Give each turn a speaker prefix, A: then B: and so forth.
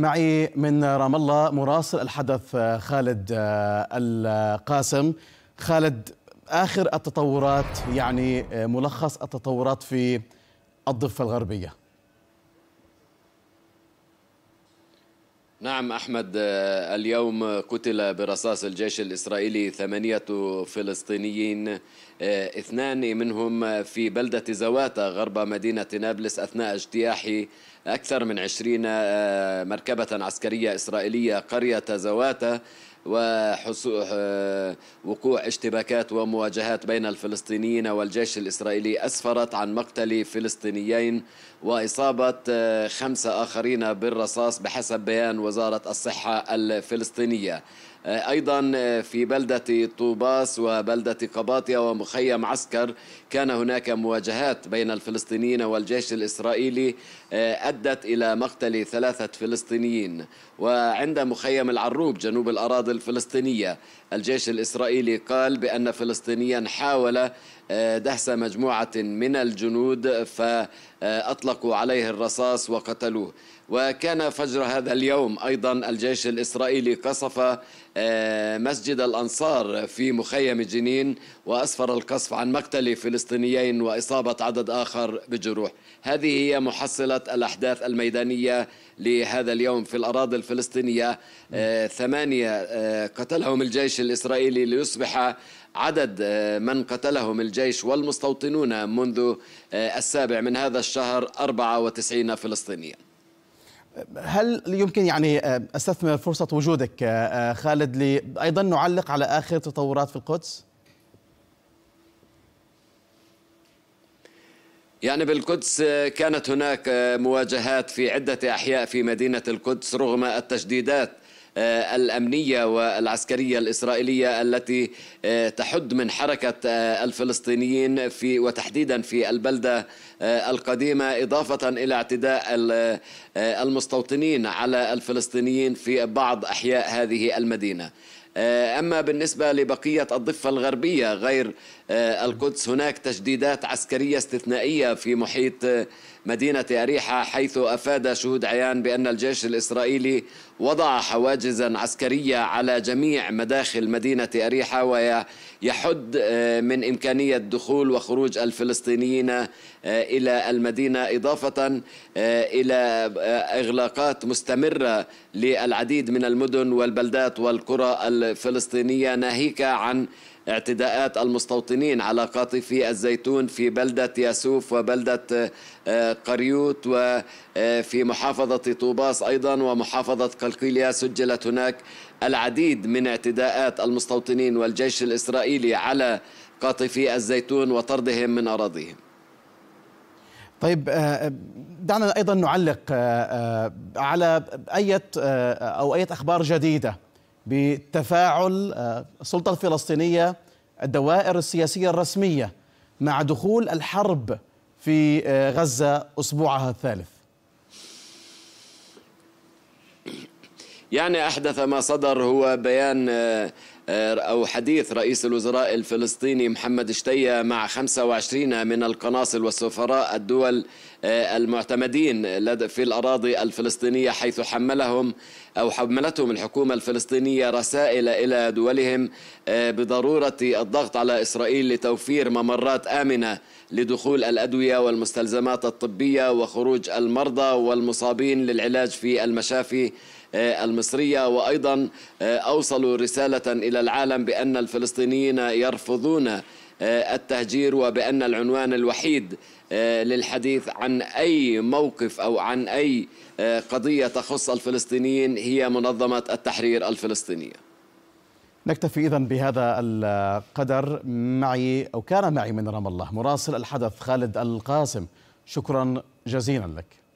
A: معي من رام الله مراسل الحدث آه، خالد آه، القاسم خالد آخر التطورات يعني آه، ملخص التطورات في الضفة الغربية
B: نعم أحمد آه، اليوم قتل برصاص الجيش الإسرائيلي ثمانية فلسطينيين آه، اثنان منهم في بلدة زواتا غرب مدينة نابلس أثناء اجتياح أكثر من عشرين آه، مركبة عسكرية إسرائيلية قرية زواتا ووقوع آه، اشتباكات ومواجهات بين الفلسطينيين والجيش الإسرائيلي أسفرت عن مقتل فلسطينيين وإصابة آه، خمسة آخرين بالرصاص بحسب بيان وزارة الصحة الفلسطينية آه، أيضا آه، في بلدة طوباس وبلدة قباطية ومخيم عسكر كان هناك مواجهات بين الفلسطينيين والجيش الإسرائيلي آه، أدت إلى مقتل ثلاثة فلسطينيين وعند مخيم العروب جنوب الأراضي الفلسطينية الجيش الإسرائيلي قال بأن فلسطينيا حاول دهس مجموعة من الجنود فأطلقوا عليه الرصاص وقتلوه وكان فجر هذا اليوم أيضا الجيش الإسرائيلي قصف آه، مسجد الأنصار في مخيم جنين وأسفر القصف عن مقتل فلسطينيين وإصابة عدد آخر بجروح هذه هي محصلة الأحداث الميدانية لهذا اليوم في الأراضي الفلسطينية آه، ثمانية آه، قتلهم الجيش الإسرائيلي ليصبح عدد من قتلهم الجيش والمستوطنون منذ السابع من هذا الشهر 94 فلسطينيا
A: هل يمكن يعني آه، استثمر فرصه وجودك آه، آه، خالد لي ايضا نعلق على اخر تطورات في القدس؟
B: يعني بالقدس كانت هناك مواجهات في عدة أحياء في مدينة القدس رغم التشديدات آه، الأمنية والعسكرية الإسرائيلية التي آه، تحد من حركة آه، الفلسطينيين في وتحديدا في البلدة القديمة إضافة إلى اعتداء المستوطنين على الفلسطينيين في بعض أحياء هذه المدينة آه، أما بالنسبة لبقية الضفة الغربية غير آه، القدس هناك تجديدات عسكرية استثنائية في محيط آه، مدينة أريحة حيث أفاد شهود عيان بأن الجيش الإسرائيلي وضع حواجزا عسكرية على جميع مداخل مدينة أريحة ويحد من إمكانية دخول وخروج الفلسطينيين إلى المدينة إضافة إلى إغلاقات مستمرة للعديد من المدن والبلدات والقرى الفلسطينية ناهيك عن اعتداءات المستوطنين على قاطفي الزيتون في بلدة ياسوف وبلدة آه، قريوت وفي آه، محافظة طوباس أيضا ومحافظة قلقيلية سجلت هناك العديد من اعتداءات المستوطنين والجيش الإسرائيلي على قاطفي الزيتون وطردهم من أراضيهم
A: طيب آه، دعنا ايضا نعلق على اي او اي اخبار جديده بتفاعل آه، السلطة الفلسطينية الدوائر السياسية الرسمية مع دخول الحرب في آه، غزة أسبوعها الثالث
B: يعني أحدث ما صدر هو بيان آه، آه، أو حديث رئيس الوزراء الفلسطيني محمد شتية مع 25 من القناصل والسفراء الدول آه، المعتمدين في الأراضي الفلسطينية حيث حملهم أو حملتهم الحكومة الفلسطينية رسائل إلى دولهم بضرورة الضغط على إسرائيل لتوفير ممرات آمنة لدخول الأدوية والمستلزمات الطبية وخروج المرضى والمصابين للعلاج في المشافي آه، المصرية وأيضا آه، أوصلوا رسالة إلى العالم بأن الفلسطينيين يرفضون آه، التهجير وبأن العنوان الوحيد للحديث عن أي موقف أو عن أي قضية تخص الفلسطينيين هي منظمة التحرير الفلسطينية
A: نكتفي إذا بهذا القدر معي أو كان معي من رام الله مراسل الحدث خالد القاسم شكرا جزيلا لك